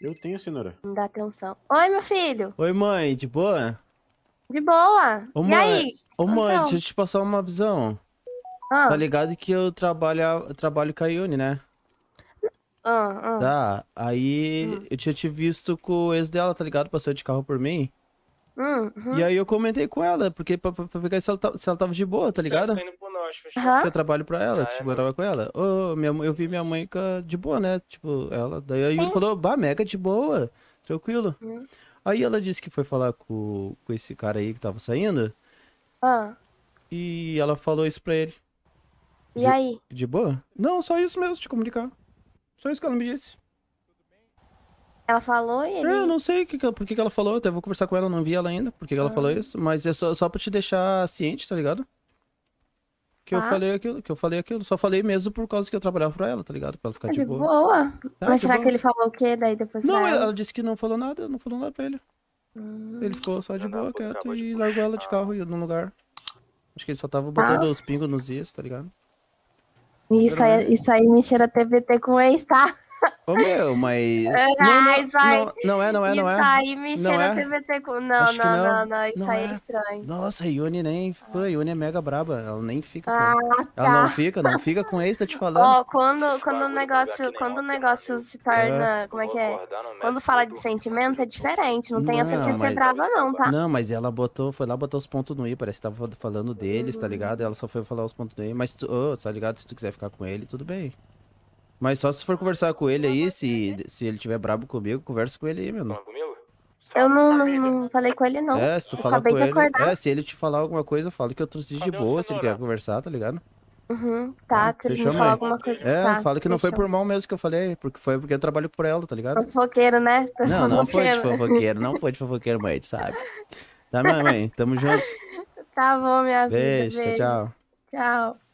Eu tenho, cenoura. Não dá atenção. Oi, meu filho. Oi, mãe. De boa? De boa. Ô, e mãe... aí? Ô, então. mãe, então? deixa eu te passar uma visão. Ah. Tá ligado que eu trabalho, eu trabalho com a Yuni, né? Ah, ah. Tá. Aí hum. eu tinha te visto com o ex dela, tá ligado? Passou de carro por mim. Uhum. E aí eu comentei com ela, porque pra, pra, pra, pegar se ela, tá, se ela tava de boa, tá ligado? Tá indo acho. Eu trabalho pra ela, ah, é, tipo, é, eu trabalho com ela. Oh, minha, eu vi minha mãe de boa, né? Tipo, ela. Daí a Yuri falou, bah, mega de boa, tranquilo. Hum. Aí ela disse que foi falar com, com esse cara aí que tava saindo. Ah. E ela falou isso pra ele. E de, aí? De boa? Não, só isso mesmo, te comunicar. Só isso que ela me disse. Ela falou e ele... É, eu não sei que, que, por que, que ela falou, eu até vou conversar com ela, não vi ela ainda, por que, que ela ah. falou isso, mas é só, só pra te deixar ciente, tá ligado? que eu tá. falei aquilo, que eu falei aquilo. Só falei mesmo por causa que eu trabalhava pra ela, tá ligado? Pra ela ficar de, de é boa. boa. Tá, Mas será boa. que ele falou o quê daí depois? Não, ela... ela... disse que não falou nada, não falou nada pra ele. Hum. Ele ficou só de boa, quieto, e largou ela de carro e num lugar. Acho que ele só tava tá. botando ah. os pingos nos is, tá ligado? Isso aí, isso aí me cheira TVT com ex, tá? Ô meu, mas. É, não, não, vai... não, não, é, não é, não é. Isso aí é. com. Não, não, não, não, isso não aí é. é. estranho. Nossa, a Yuni nem. Pô, a ah. Yuni é mega braba. Ela nem fica. Ah, tá. Ela não tá. fica, não fica com esse tô tá te falando. Ó, oh, quando, quando o negócio. Quando o negócio se torna. É. Como é que é? Quando fala de sentimento, é diferente. Não tem essa de mas... ser braba, não, tá? Não, mas ela botou, foi lá botar os pontos no I, parece que tava falando deles, uhum. tá ligado? Ela só foi falar os pontos no I, mas, oh, tá ligado? Se tu quiser ficar com ele, tudo bem. Mas só se for conversar com ele aí, se, se ele tiver brabo comigo, conversa com ele aí, meu. Fala comigo? Eu não, não, não, falei com ele, não. É, se tu falar com ele. É, se ele te falar alguma coisa, fala falo que eu trouxe de boa, se ele quer conversar, tá ligado? Uhum, tá, uhum, se ele me falar alguma coisa. É, tá, fala que não foi por mal mesmo que eu falei, porque foi porque eu trabalho por ela, tá ligado? Fofoqueiro, né? Tô não, não foi de fofoqueiro, não foi de fofoqueiro, mãe, sabe? Tá, mãe, mãe, tamo junto. Tá bom, minha beijo, vida. Beijo, tchau. Tchau.